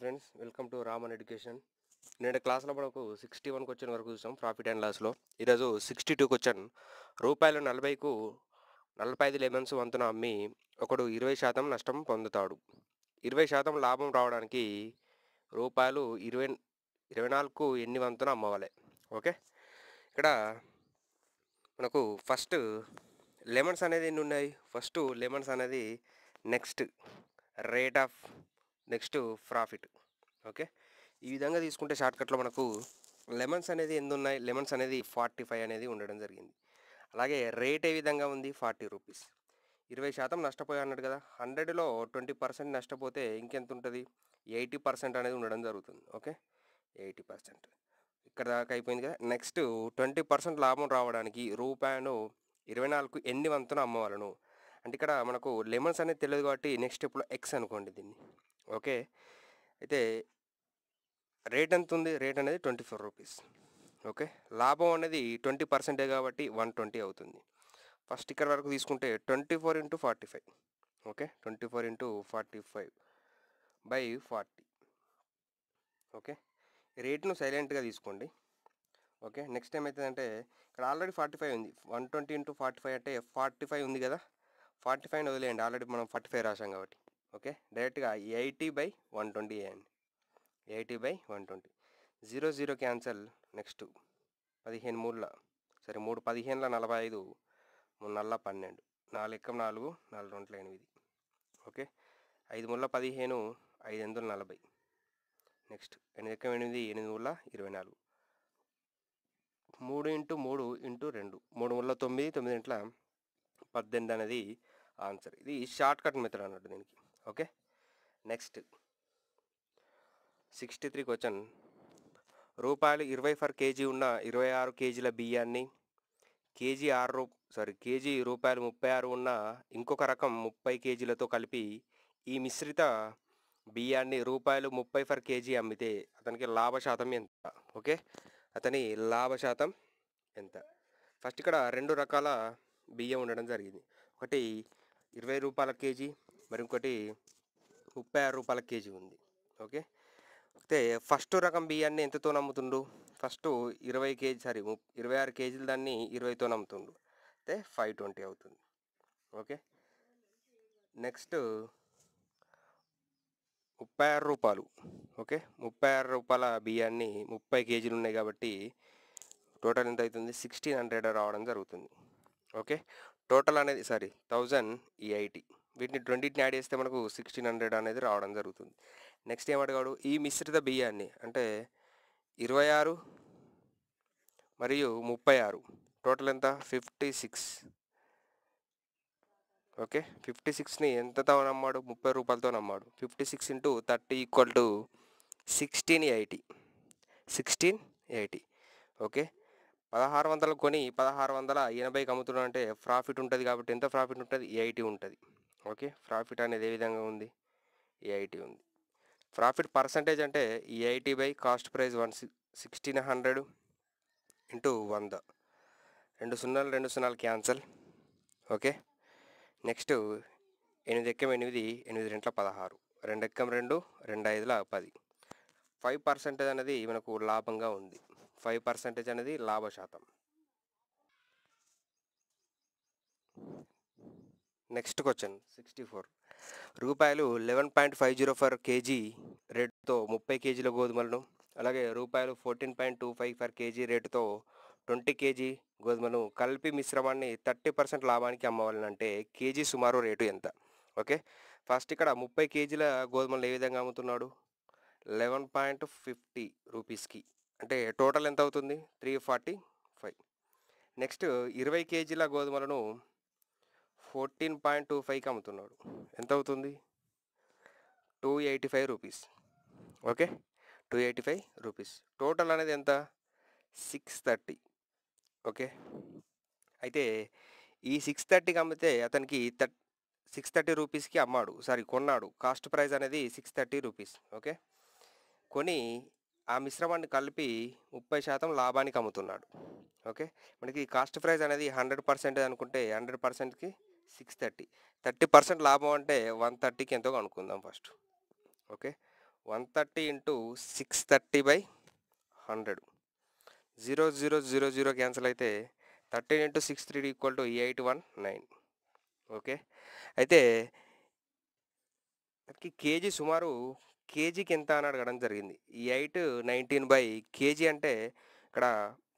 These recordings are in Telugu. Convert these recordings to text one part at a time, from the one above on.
Friends welcome to Raman education నేను క్లాస్లో మనకు సిక్స్టీ వన్ వచ్చిన వరకు చూసాం ప్రాఫిట్ అండ్ లాస్లో ఈరోజు సిక్స్టీ టూ వచ్చాను రూపాయలు నలభైకు నలభై ఐదు లెమన్స్ వంతున అమ్మి ఒకడు ఇరవై శాతం నష్టం పొందుతాడు ఇరవై శాతం లాభం రావడానికి రూపాయలు ఇరవై ఇరవై నాలుగు ఎన్ని వంతున అమ్మవాలి ఓకే ఇక్కడ మనకు ఫస్ట్ లెమన్స్ అనేది ఎన్ని ఉన్నాయి ఫస్ట్ లెమన్స్ అనేది next rate of next profit okay ఈ విధంగా తీసుకుంటే షార్ట్కట్లో మనకు లెమన్స్ అనేది ఎందు ఉన్నాయి లెమన్స్ అనేది ఫార్టీ ఫైవ్ అనేది ఉండడం జరిగింది అలాగే రేట్ ఏ విధంగా ఉంది ఫార్టీ రూపీస్ ఇరవై శాతం నష్టపోయా అన్నాడు కదా హండ్రెడ్లో ట్వంటీ పర్సెంట్ నష్టపోతే ఇంకెంత ఉంటుంది ఎయిటీ పర్సెంట్ అనేది ఉండడం జరుగుతుంది ఓకే ఎయిటీ పర్సెంట్ ఇక్కడ దాకా అయిపోయింది కదా నెక్స్ట్ ట్వంటీ పర్సెంట్ లాభం రావడానికి రూపాయను ఇరవై నాలుగు ఎన్ని వంతున అమ్మవాలను అంటే ఇక్కడ మనకు లెమన్స్ అనేది తెలియదు కాబట్టి నెక్స్ట్ ఇప్పుడు ఎక్స్ అనుకోండి దీన్ని ఓకే అయితే రేట్ ఎంత ఉంది రేట్ అనేది ట్వంటీ ఫోర్ రూపీస్ ఓకే లాభం అనేది ట్వంటీ పర్సెంటే కాబట్టి వన్ ట్వంటీ అవుతుంది ఫస్ట్ ఇక్కడ వరకు తీసుకుంటే twenty four into forty five okay twenty four into forty five by forty okay రేట్ను సైలెంట్గా తీసుకోండి ఓకే నెక్స్ట్ టైం అంటే ఇక్కడ ఆల్రెడీ ఫార్టీ ఫైవ్ ఉంది one twenty into forty five అంటే ఫార్టీ ఫైవ్ ఉంది కదా ఫార్టీ ఫైవ్ వదిలేయండి ఆల్రెడీ మనం ఫార్టీ ఫైవ్ రాసాం కాబట్టి ఓకే డైరెక్ట్గా ఎయిటీ బై వన్ ట్వంటీ వేయండి eighty by one twenty zero zero cancel next పదిహేను మూడుల సరే మూడు పదిహేనుల నలభై ఐదు మూడు నల్ల పన్నెండు నాలుగు ఎక్కం నాలుగు నాలుగు రెండు ఎనిమిది ఓకే ఐదు ముళ్ళ పదిహేను ఐదు వందల నలభై నెక్స్ట్ ఎనిమిది ఎక్కం ఎనిమిది ఎనిమిది ముళ్ళ ఇరవై నాలుగు మూడు ఇంటూ మూడు ఇంటూ రెండు మూడు ముళ్ళ తొమ్మిది తొమ్మిది ఇంట్ల పద్దెనిమిది అనేది ఆన్సర్ ఇది షార్ట్ కట్ మెథడ్ అన్నట్టు దీనికి okay next sixty three question రూపాయలు ఇరవై ఫర్ కేజీ ఉన్న ఇరవై ఆరు కేజీల బియ్యాన్ని కేజీ ఆరు రూ సారీ కేజీ రూపాయలు ముప్పై ఆరు ఉన్న ఇంకొక రకం ముప్పై కేజీలతో కలిపి ఈ మిశ్రిత బియ్యాన్ని రూపాయలు ముప్పై ఫర్ కేజీ అమ్మితే అతనికి లాభ శాతం ఎంత ఓకే అతని లాభ శాతం ఎంత ఫస్ట్ ఇక్కడ రెండు రకాల బియ్యం ఉండడం జరిగింది ఒకటి ఇరవై రూపాయల కేజీ మరి ఇంకోటి ముప్పై ఆరు రూపాయల కేజీ ఉంది ఓకే అయితే ఫస్ట్ రకం బియ్యాన్ని ఎంతతో నమ్ముతుండు ఫస్ట్ ఇరవై కేజీ సారీ ఇరవై ఆరు కేజీలు దాన్ని ఇరవైతో నమ్ముతుండు అయితే ఫైవ్ ట్వంటీ అవుతుంది ఓకే నెక్స్ట్ ముప్పై ఆరు రూపాయలు ఓకే ముప్పై ఆరు రూపాయల బియ్యాన్ని ముప్పై కేజీలు ఉన్నాయి కాబట్టి టోటల్ ఎంత అవుతుంది సిక్స్టీన్ హండ్రెడ్ రావడం జరుగుతుంది ఓకే టోటల్ అనేది సారీ థౌజండ్ ఈ ఐటీ వీటిని రెండింటిని యాడ్ చేస్తే మనకు సిక్స్టీన్ హండ్రెడ్ అనేది రావడం జరుగుతుంది నెక్స్ట్ ఏం అడగాడు ఈ మిశ్రిత బియ్యాన్ని అంటే ఇరవై ఆరు మరియు ముప్పై ఆరు టోటల్ ఎంత ఫిఫ్టీ సిక్స్ ఓకే ఫిఫ్టీ సిక్స్ని ఎంతతో నమ్మాడు ముప్పై రూపాయలతో నమ్మాడు fifty six into thirty equal to sixteen eighty sixteen eighty okay పదహారు వందలు కొని పదహారు వందల ఎనభైకి అమ్ముతున్నాడు అంటే ప్రాఫిట్ ఉంటుంది కాబట్టి ఎంత ప్రాఫిట్ ఉంటుంది ఎయిటీ ఉంటుంది ఓకే ప్రాఫిట్ అనేది ఏ విధంగా ఉంది ఏఐటి ఉంది ప్రాఫిట్ పర్సంటేజ్ అంటే eighty by cost price one sixteen hundred into వంద రెండు సున్నాలు రెండు సున్నాలు క్యాన్సల్ ఓకే నెక్స్ట్ ఎనిమిది ఎక్కం ఎనిమిది ఎనిమిది రెంట్ల పదహారు రెండు ఎక్కం రెండు రెండు ఐదుల పది ఫైవ్ పర్సెంటేజ్ అనేది మనకు లాభంగా ఉంది ఫైవ్ పర్సెంటేజ్ అనేది లాభ శాతం నెక్స్ట్ క్వశ్చన్ సిక్స్టీ ఫోర్ రూపాయలు eleven point five zero per kg రేటుతో ముప్పై కేజీల గోధుమలను అలాగే రూపాయలు fourteen point two five per kg రేటుతో ట్వంటీ కేజీ గోధుమలను కలిపి మిశ్రమాన్ని థర్టీ పర్సెంట్ లాభానికి అమ్మవాలంటే కేజీ సుమారు రేటు ఎంత ఓకే ఫస్ట్ ఇక్కడ ముప్పై కేజీల గోధుమలు ఏ విధంగా అమ్ముతున్నాడు లెవెన్ పాయింట్ ఫిఫ్టీ రూపీస్కి అంటే టోటల్ ఎంత అవుతుంది త్రీ ఫార్టీ ఫైవ్ నెక్స్ట్ ఇరవై కేజీల గోధుమలను ఫోర్టీన్ పాయింట్ టూ ఫైవ్కి అమ్ముతున్నాడు ఎంత అవుతుంది two eighty five rupees okay two eighty five rupees total అనేది ఎంత సిక్స్ థర్టీ ఓకే అయితే ఈ సిక్స్ థర్టీకి అమ్మితే అతనికి థర్ సిక్స్ థర్టీ రూపీస్కి అమ్మాడు సారీ కొన్నాడు కాస్ట్ ప్రైస్ అనేది సిక్స్ థర్టీ రూపీస్ ఓకే కొని ఆ మిశ్రమాన్ని కలిపి ముప్పై శాతం లాభానికి అమ్ముతున్నాడు ఓకే మనకి కాస్ట్ ప్రైస్ అనేది హండ్రెడ్ పర్సెంట్ అనుకుంటే హండ్రెడ్ పర్సెంట్కి సిక్స్ థర్టీ థర్టీ పర్సెంట్ లాభం అంటే వన్ థర్టీకి ఎంతో అనుకుందాం first okay one thirty into six thirty by hundred zero zero zero zero cancel అయితే thirteen into six three equal to eight one nine okay అయితే దానికి కేజీ సుమారు కేజీకి ఎంత అని అడగడం జరిగింది ఈ ఎయిట్ నైన్టీన్ బై కేజీ అంటే ఇక్కడ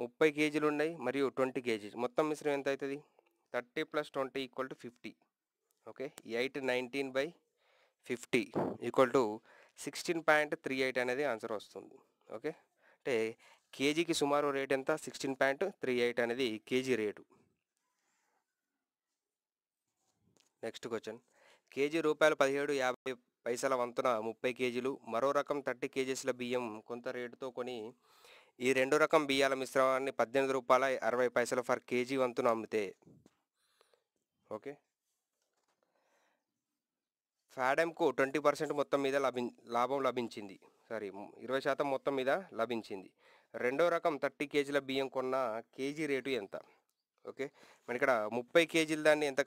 ముప్పై కేజీలు ఉన్నాయి మరియు ట్వంటీ కేజీస్ మొత్తం మిశ్రం ఎంత అవుతుంది thirty plus twenty equal to fifty okay eight nineteen by fifty equal to sixteen point three eight అనేది ఆన్సర్ వస్తుంది ఓకే అంటే కేజీకి సుమారు రేట్ ఎంత సిక్స్టీన్ పాయింట్ త్రీ ఎయిట్ అనేది kg rate next question kg రూపాయలు పదిహేడు యాభై పైసల వంతున ముప్పై కేజీలు మరో రకం థర్టీ కేజీస్ల బియ్యం కొంత రేటుతో కొని ఈ రెండు రకం బియ్యాల మిశ్రమాన్ని పద్దెనిమిది రూపాయల అరవై పైసలు ఫర్ కేజీ వంతున అమ్మితే ఓకే ఫాడెమ్కు ట్వంటీ పర్సెంట్ మొత్తం మీద లభి లాభం లభించింది సారీ ఇరవై శాతం మొత్తం మీద లభించింది రెండో రకం థర్టీ కేజీల బియ్యం కొన్న కేజీ రేటు ఎంత ఓకే మన ఇక్కడ ముప్పై కేజీల దాన్ని ఎంత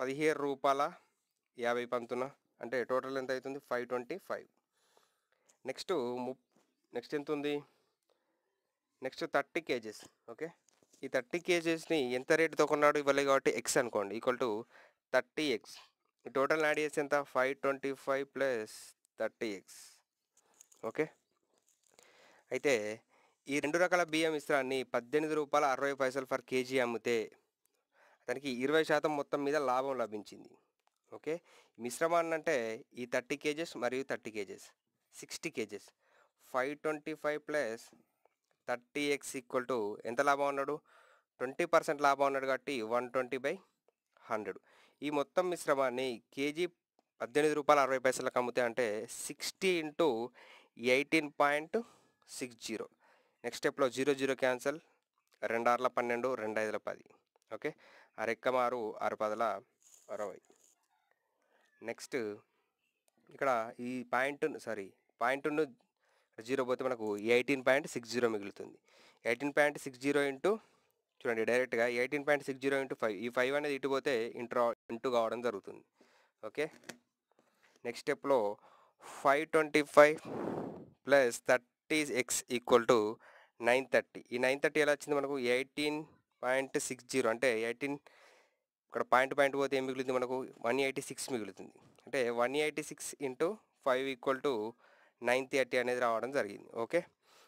పదిహేను రూపాయల యాభై పంతున అంటే టోటల్ ఎంత అవుతుంది five twenty five next next ఎంత ఉంది నెక్స్ట్ థర్టీ కేజెస్ ఓకే ఈ థర్టీ కేజీస్ని ఎంత రేటుతో కొన్నాడు ఇవ్వలేదు కాబట్టి ఎక్స్ అనుకోండి equal to thirty x total add చేసి ఎంత five twenty five plus thirty x okay అయితే ఈ రెండు రకాల బియ్యం మిశ్రాన్ని పద్దెనిమిది రూపాయల అరవై పైసలు ఫర్ కేజీ అమ్మితే అతనికి ఇరవై శాతం మొత్తం మీద లాభం లభించింది ఓకే మిశ్రమాన్ని అంటే ఈ థర్టీ కేజెస్ మరియు thirty kgs sixty kgs five twenty five plus thirty x equal to ఎంత లాభం అన్నాడు ట్వంటీ పర్సెంట్ లాభం అన్నాడు కాబట్టి వన్ ట్వంటీ బై హండ్రెడ్ ఈ మొత్తం మిశ్రమాన్ని కేజీ పద్దెనిమిది రూపాయలు అరవై పైసలకు అమ్ముతే అంటే sixty into eighteen point six zero next స్టెప్లో జీరో జీరో క్యాన్సల్ రెండు ఆరుల పన్నెండు రెండు ఐదుల పది ఓకే మారు ఆరు పదల అరవై నెక్స్ట్ ఇక్కడ ఈ పాయింట్ సారీ పాయింట్ను జీరో పోతే మనకు ఎయిటీన్ పాయింట్ సిక్స్ జీరో మిగులుతుంది eighteen point six zero into చూడండి డైరెక్ట్గా eighteen point six zero into five ఈ ఫైవ్ అనేది ఇటు పోతే ఇంటూ ఇంటూ కావడం జరుగుతుంది ఓకే నెక్స్ట్ స్టెప్లో five twenty five plus thirty x equal to nine thirty ఈ నైన్ థర్టీ ఎలా వచ్చింది మనకు ఎయిటీన్ పాయింట్ సిక్స్ జీరో అంటే ఎయిటీన్ ఇక్కడ పాయింట్ పాయింట్ పోతే ఏం మిగులుతుంది మనకు వన్ ఎయిటీ సిక్స్ మిగులుతుంది అంటే one eighty six into five equal to nine thirty అనేది రావడం జరిగింది ఓకే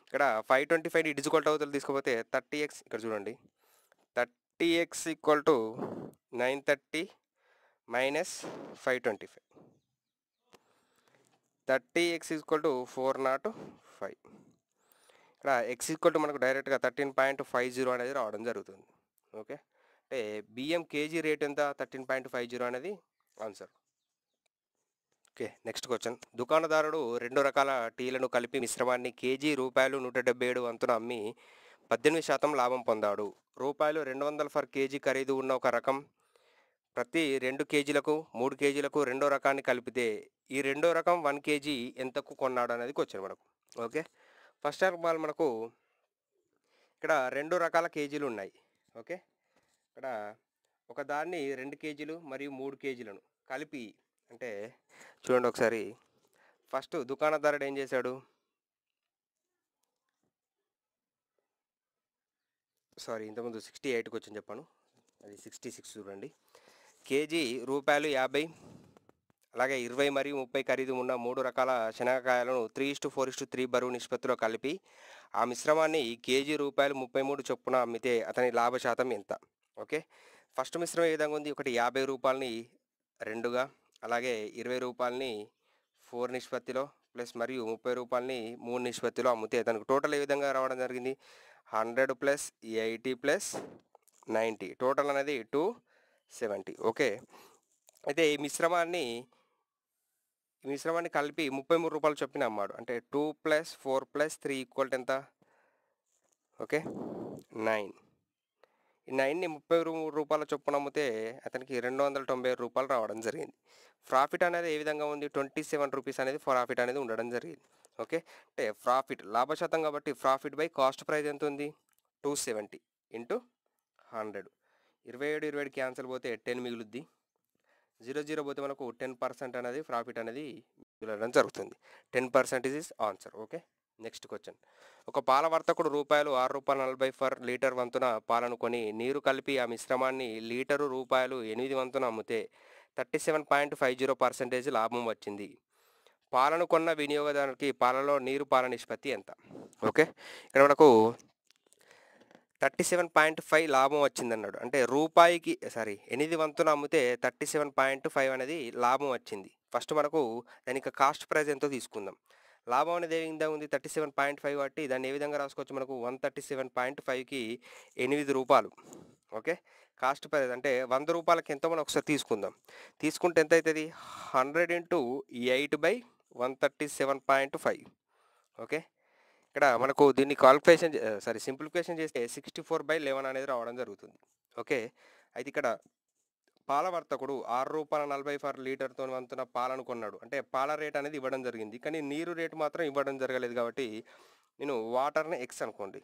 ఇక్కడ ఫైవ్ ట్వంటీ ఫైవ్ డిజికల్ అవుతుంది తీసుకుపోతే థర్టీ ఎక్స్ ఇక్కడ చూడండి thirty x equal to nine thirty minus five twenty five thirty x equal to four nought five ఇక్కడ ఎక్స్ ఈక్వల్ టు మనకు డైరెక్ట్గా థర్టీన్ పాయింట్ ఫైవ్ జీరో అనేది రావడం జరుగుతుంది ఓకే అంటే బియ్యం కేజీ రేట్ ఎంత థర్టీన్ పాయింట్ ఫైవ్ జీరో అనేది ఆన్సర్ ఓకే నెక్స్ట్ క్వశ్చన్ దుకాణదారుడు రెండు రకాల టీలను కలిపి మిశ్రమాన్ని కేజీ రూపాయలు నూట డెబ్బై ఏడు వంతున అమ్మి పద్దెనిమిది శాతం లాభం పొందాడు రూపాయలు రెండు వందల ఫర్ కేజీ ఖరీదు ఉన్న ఒక రకం ప్రతి రెండు కేజీలకు మూడు కేజీలకు రెండో రకాన్ని కలిపితే ఈ రెండో రకం వన్ కేజీ ఎంతకు కొన్నాడు అనేది క్వశ్చన్ మనకు ఓకే ఫస్ట్ ఆఫ్ ఆల్ మనకు ఇక్కడ రెండు రకాల కేజీలు ఉన్నాయి ఓకే ఇక్కడ ఒకదాన్ని రెండు కేజీలు మరియు మూడు కేజీలను కలిపి అంటే చూడండి ఒకసారి ఫస్ట్ దుకాణదారుడు ఏం చేశాడు సారీ ఇంతకుముందు సిక్స్టీ ఎయిట్కి వచ్చింది చెప్పాను అది సిక్స్టీ సిక్స్ చూడండి కేజీ రూపాయలు యాభై అలాగే ఇరవై మరియు ముప్పై ఖరీదు ఉన్న మూడు రకాల శనగకాయలను three is to four is to three బరువు నిష్పత్తిలో కలిపి ఆ మిశ్రమాన్ని కేజీ రూపాయలు ముప్పై మూడు చొప్పున అమ్మితే అతని లాభ శాతం ఎంత ఓకే ఫస్ట్ మిశ్రమం ఏ విధంగా ఉంది ఒకటి యాభై రూపాయలని రెండుగా అలాగే ఇరవై రూపాయలని ఫోర్ నిష్పత్తిలో ప్లస్ మరియు ముప్పై రూపాయలని మూడు నిష్పత్తిలో అమ్ముతే దానికి టోటల్ ఏ విధంగా రావడం జరిగింది hundred plus eighty plus ninety total అనేది టూ సెవెంటీ ఓకే అయితే ఈ మిశ్రమాన్ని ఈ మిశ్రమాన్ని కలిపి ముప్పై మూడు రూపాయలు చొప్పున అమ్మాడు అంటే two plus four plus three equal ఎంత ఓకే నైన్ నైన్ని ముప్పై రూపాయల చొప్పున అమ్మితే అతనికి రెండు వందల తొంభై రూపాయలు రావడం జరిగింది ప్రాఫిట్ అనేది ఏ విధంగా ఉంది ట్వంటీ సెవెన్ రూపీస్ అనేది ప్రాఫిట్ అనేది ఉండడం జరిగింది ఓకే అంటే ప్రాఫిట్ లాభశాతం కాబట్టి ప్రాఫిట్ బై కాస్ట్ ప్రైస్ ఎంత ఉంది టూ సెవెంటీ ఇంటూ హండ్రెడ్ ఇరవై ఏడు ఇరవై ఏడు క్యాన్సిల్ పోతే టెన్ మిగులుద్ది జీరో జీరో పోతే మనకు టెన్ పర్సెంట్ అనేది ప్రాఫిట్ అనేది మిగలడం జరుగుతుంది ten percent is answer okay next question ఒక పాల వర్తకుడు రూపాయలు ఆరు రూపాయల నలభై ఫర్ లీటర్ వంతున పాలను కొని నీరు కలిపి ఆ మిశ్రమాన్ని లీటరు రూపాయలు ఎనిమిది వంతున అమ్మితే thirty seven point five zero percentage లాభం వచ్చింది పాలను కొన్న వినియోగదారునికి పాలలో నీరు పాల నిష్పత్తి ఎంత ఓకే ఇక్కడ మనకు థర్టీ సెవెన్ పాయింట్ ఫైవ్ లాభం అన్నాడు అంటే రూపాయికి సారీ ఎనిమిది వంతున అమ్మితే థర్టీ సెవెన్ పాయింట్ ఫైవ్ అనేది లాభం వచ్చింది ఫస్ట్ మనకు దానికి కాస్ట్ ప్రైస్ ఎంతో తీసుకుందాం లాభం అనేది ఏ విధంగా ఉంది థర్టీ సెవెన్ పాయింట్ ఫైవ్ కాబట్టి దాన్ని ఏ విధంగా రాసుకోవచ్చు మనకు వన్ థర్టీ సెవెన్ పాయింట్ ఫైవ్కి ఎనిమిది రూపాయలు ఓకే కాస్ట్ పర్ అంటే వంద రూపాయలకి ఎంతో మనం ఒకసారి తీసుకుందాం తీసుకుంటే ఎంత అవుతుంది hundred into eight by one thirty seven point five okay ఇక్కడ మనకు దీన్ని క్వాలిఫికేషన్ సారీ సింప్లిఫికేషన్ చేస్తే సిక్స్టీ ఫోర్ బై లెవెన్ అనేది రావడం జరుగుతుంది ఓకే అయితే ఇక్కడ పాలవర్తకుడు ఆరు రూపాయల నలభై ఫర్ లీటర్తో వంతున పాలను కొన్నాడు అంటే పాల రేట్ అనేది ఇవ్వడం జరిగింది కానీ నీరు రేటు మాత్రం ఇవ్వడం జరగలేదు కాబట్టి నేను వాటర్ని ఎక్స్ అనుకోండి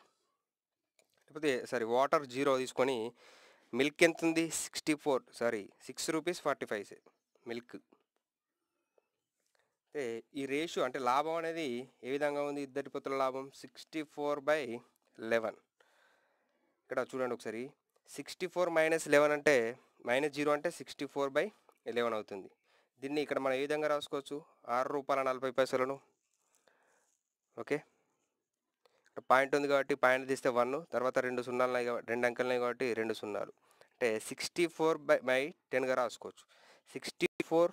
లేకపోతే సారీ వాటర్ జీరో తీసుకొని మిల్క్ ఎంత ఉంది sixty four sorry six rupees forty five milk అయితే ఈ రేషియో అంటే లాభం అనేది ఏ విధంగా ఉంది ఇద్దరి పొత్తుల లాభం సిక్స్టీ ఫోర్ బై లెవెన్ ఇక్కడ చూడండి ఒకసారి సిక్స్టీ ఫోర్ మైనస్ లెవెన్ అంటే మైనస్ జీరో అంటే సిక్స్టీ ఫోర్ బై ఎలెవెన్ అవుతుంది దీన్ని ఇక్కడ మనం ఏ విధంగా రాసుకోవచ్చు ఆరు రూపాయల నలభై పైసలను ఓకే ఇక్కడ పాయింట్ ఉంది కాబట్టి పాయింట్ తీస్తే వన్ తర్వాత రెండు సున్నాలు రెండు అంకెలున్నాయి కాబట్టి రెండు సున్నాలు అంటే సిక్స్టీ ఫోర్ బై బై టెన్గా రాసుకోవచ్చు sixty four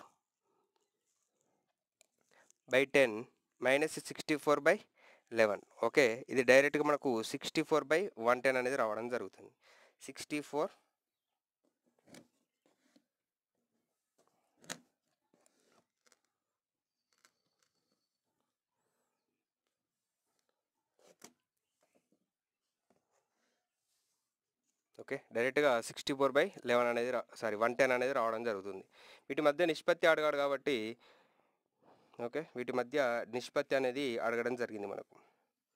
by ten minus sixty four by eleven okay ఇది డైరెక్ట్గా మనకు sixty four by one ten అనేది రావడం జరుగుతుంది సిక్స్టీ ఫోర్ ఓకే డైరెక్ట్గా సిక్స్టీ ఫోర్ బై లెవెన్ అనేది సారీ వన్ టెన్ అనేది రావడం జరుగుతుంది వీటి మధ్య నిష్పత్తి అడగాడు కాబట్టి ఓకే వీటి మధ్య నిష్పత్తి అనేది అడగడం జరిగింది మనకు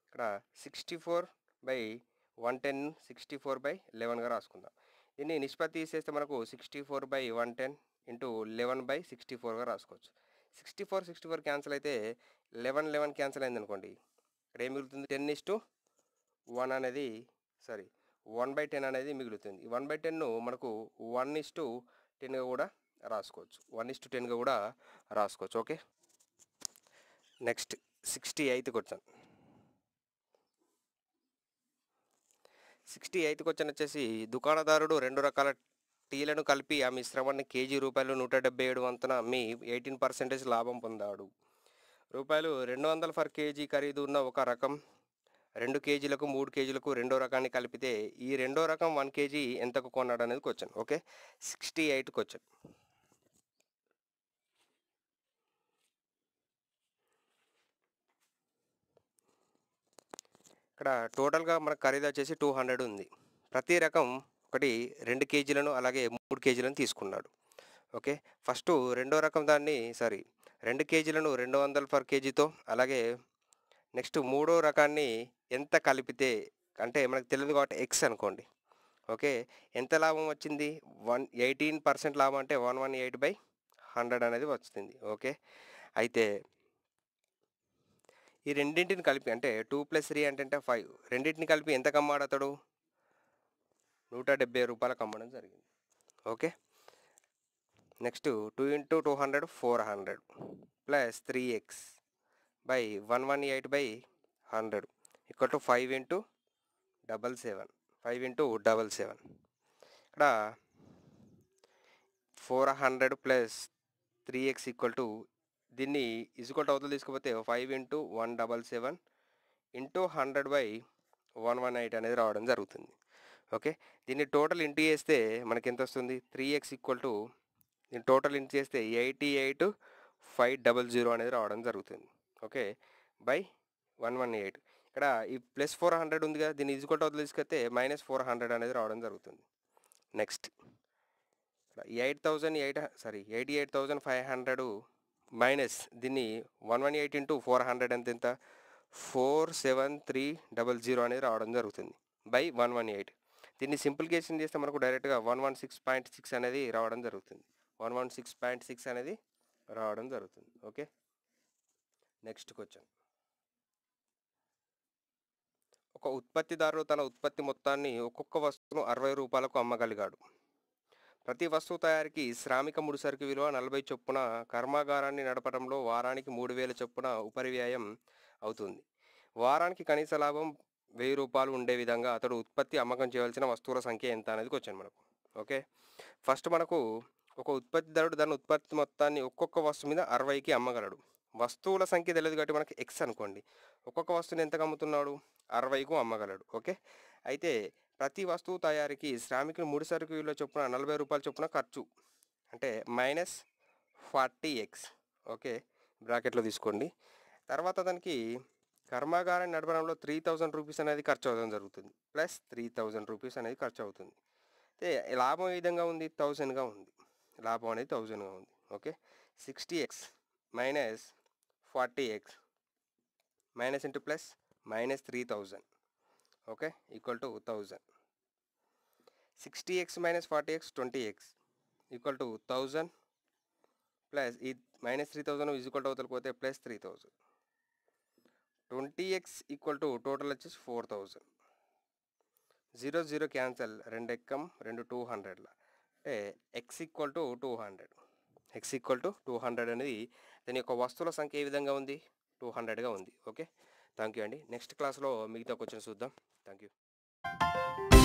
ఇక్కడ sixty four by one ten sixty four by లెవెన్గా రాసుకుందాం దీన్ని నిష్పత్తి చేస్తే మనకు sixty four by one ten into eleven by sixty ఫోర్గా రాసుకోవచ్చు sixty four sixty four cancel అయితే లెవెన్ లెవెన్ క్యాన్సిల్ అయింది అనుకోండి ఇక్కడ ఏం మిగులుతుంది టెన్ ఇస్ టూ వన్ అనేది సారీ వన్ బై టెన్ అనేది మిగులుతుంది వన్ బై టెన్ను మనకు వన్ ఇస్ టు టెన్గా కూడా రాసుకోవచ్చు వన్ ఇస్ టు టెన్గా కూడా రాసుకోవచ్చు okay next sixty eighth question sixty ఎయిత్కి వచ్చిన వచ్చేసి దుకాణదారుడు రెండు రకాల టీలను కలిపి ఆ మిశ్రమాన్ని కేజీ రూపాయలు నూట డెబ్బై ఏడు వంతున మీ ఎయిటీన్ పర్సెంటేజ్ లాభం పొందాడు రూపాయలు రెండు వందల పర్ కేజీ ఖరీదు ఉన్న ఒక రకం రెండు కేజీలకు మూడు కేజీలకు రెండో రకాన్ని కలిపితే ఈ రెండో రకం వన్ కేజీ ఎంతకు కొన్నాడు అనేది question okay sixty eight question ఇక్కడ టోటల్గా మనకు ఖరీదు వచ్చేసి టూ హండ్రెడ్ ఉంది ప్రతి రకం ఒకటి రెండు కేజీలను అలాగే మూడు కేజీలను తీసుకున్నాడు ఓకే ఫస్ట్ రెండో రకం దాన్ని సారీ రెండు కేజీలను రెండు వందలు పర్ కేజీతో అలాగే నెక్స్ట్ మూడో రకాన్ని ఎంత కలిపితే అంటే మనకు తెలియదు కాబట్టి ఎక్స్ అనుకోండి ఓకే ఎంత లాభం వచ్చింది వన్ ఎయిటీన్ పర్సెంట్ లాభం అంటే one one eight by hundred అనేది వచ్చింది ఓకే అయితే ఈ రెండింటిని కలిపి అంటే టూ ప్లస్ త్రీ అంటే ఫైవ్ రెండింటిని కలిపి ఎంత కమ్మాడతాడు నూట డెబ్బై రూపాయల కమ్మడం జరిగింది okay next two into two hundred four hundred plus three x by one one eight by hundred ఇక్కడ to five into double seven five into double seven ఇక్కడ four hundred plus three x equal to దీన్ని ఇసుకొట్ అవుతుంది తీసుకుపోతే five into one double seven into hundred by one one eight అనేది రావడం జరుగుతుంది ఓకే దీన్ని టోటల్ ఇంటూ చేస్తే మనకి ఎంత వస్తుంది త్రీ ఎక్స్ ఈక్వల్ టు దీన్ని టోటల్ ఇంటి చేస్తే eighty eight five double zero అనేది రావడం జరుగుతుంది okay by one one eight ఇక్కడ ఈ ప్లస్ ఫోర్ హండ్రెడ్ ఉంది కదా దీన్ని ఇజుకోట్ అవుతుంది తీసుకొస్తే మైనస్ ఫోర్ హండ్రెడ్ అనేది రావడం జరుగుతుంది next eight thousand eight sorry eighty eight thousand five hundred minus దీన్ని one one eight into four hundred ఎంత ఎంత four seven three double zero అనేది రావడం జరుగుతుంది బై వన్ వన్ ఎయిట్ దీన్ని సింప్లికేషన్ చేస్తే మనకు డైరెక్ట్గా one one six point six అనేది రావడం జరుగుతుంది one one six point six అనేది రావడం జరుగుతుంది ఓకే నెక్స్ట్ క్వశ్చన్ ఒక ఉత్పత్తిదారుడు తన ఉత్పత్తి మొత్తాన్ని ఒక్కొక్క వస్తువును అరవై రూపాయలకు అమ్మగలిగాడు ప్రతి వస్తువు తయారీకి శ్రామిక ముడి సరుకు విలువ నలభై చొప్పున కర్మాగారాన్ని నడపడంలో వారానికి మూడు వేల చొప్పున ఉపరివ్యాయం అవుతుంది వారానికి కనీస లాభం వెయ్యి రూపాయలు ఉండే విధంగా అతడు ఉత్పత్తి అమ్మకం చేయవలసిన వస్తువుల సంఖ్య ఎంత అనేది క్వశ్చన్ మనకు ఓకే ఫస్ట్ మనకు ఒక ఉత్పత్తిదారుడు దాని ఉత్పత్తి మొత్తాన్ని ఒక్కొక్క వస్తువు మీద అరవైకి అమ్మగలడు వస్తువుల సంఖ్య తెలియదు కాబట్టి మనకి ఎక్స్ అనుకోండి ఒక్కొక్క వస్తువుని ఎంతకు అమ్ముతున్నాడు అరవైకు అమ్మగలడు ఓకే అయితే ప్రతి వస్తువు తయారీకి శ్రామికులు ముడి సరుకుల చొప్పున నలభై రూపాయల చొప్పున ఖర్చు అంటే మైనస్ ఫార్టీ ఎక్స్ ఓకే బ్రాకెట్లో తీసుకోండి తర్వాత దానికి కర్మాగారాన్ని నడపడంలో త్రీ థౌజండ్ రూపీస్ అనేది ఖర్చు అవడం జరుగుతుంది ప్లస్ త్రీ థౌజండ్ రూపీస్ అనేది ఖర్చు అవుతుంది అయితే లాభం ఏ విధంగా ఉంది థౌజండ్గా ఉంది లాభం అనేది థౌజండ్గా ఉంది okay sixty x minus forty x minus into plus minus three thousand okay equal to thousand sixty x minus forty x twenty x equal to thousand plus ఈ minus three thousand equal to అవతలకి పోతే plus three thousand twenty x equal to total వచ్చేసి four thousand zero zero cancel రెండు ఎక్కం రెండు టూ హండ్రెడ్ల అంటే x equal to two hundred x equal to two hundred అనేది దాని యొక్క వస్తువుల సంఖ్య ఏ విధంగా ఉంది టూ హండ్రెడ్గా ఉంది ఓకే థ్యాంక్ యూ అండి నెక్స్ట్ క్లాస్లో మిగతా క్వశ్చన్ చూద్దాం Thank you.